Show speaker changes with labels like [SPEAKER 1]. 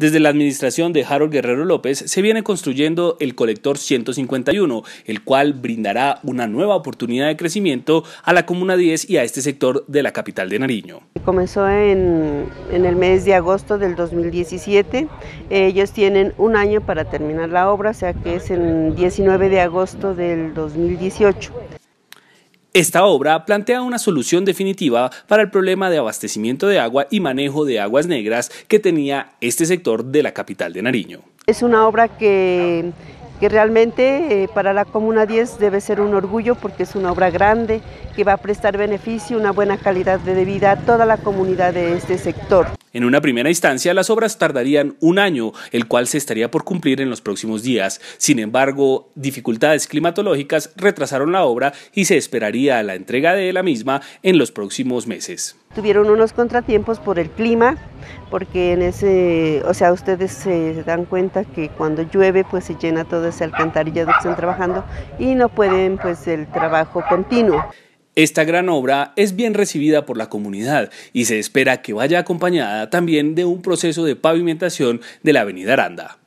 [SPEAKER 1] Desde la administración de Harold Guerrero López se viene construyendo el colector 151, el cual brindará una nueva oportunidad de crecimiento a la Comuna 10 y a este sector de la capital de Nariño.
[SPEAKER 2] Comenzó en, el mes de agosto del 2017. Ellos tienen un año para terminar la obra, o sea que es el 19 de agosto del 2018.
[SPEAKER 1] Esta obra plantea una solución definitiva para el problema de abastecimiento de agua y manejo de aguas negras que tenía este sector de la capital de Nariño.
[SPEAKER 2] Es una obra que, realmente eh, para la Comuna 10 debe ser un orgullo porque es una obra grande que va a prestar beneficio, una buena calidad de vida a toda la comunidad de este sector.
[SPEAKER 1] En una primera instancia, las obras tardarían un año, el cual se estaría por cumplir en los próximos días. Sin embargo, dificultades climatológicas retrasaron la obra y se esperaría la entrega de la misma en los próximos meses.
[SPEAKER 2] Tuvieron unos contratiempos por el clima, porque en ese, o sea, ustedes eh, se dan cuenta que cuando llueve pues se llena todo ese alcantarillado que están trabajando y no pueden pues el trabajo continuo.
[SPEAKER 1] Esta gran obra es bien recibida por la comunidad y se espera que vaya acompañada también de un proceso de pavimentación de la Avenida Aranda.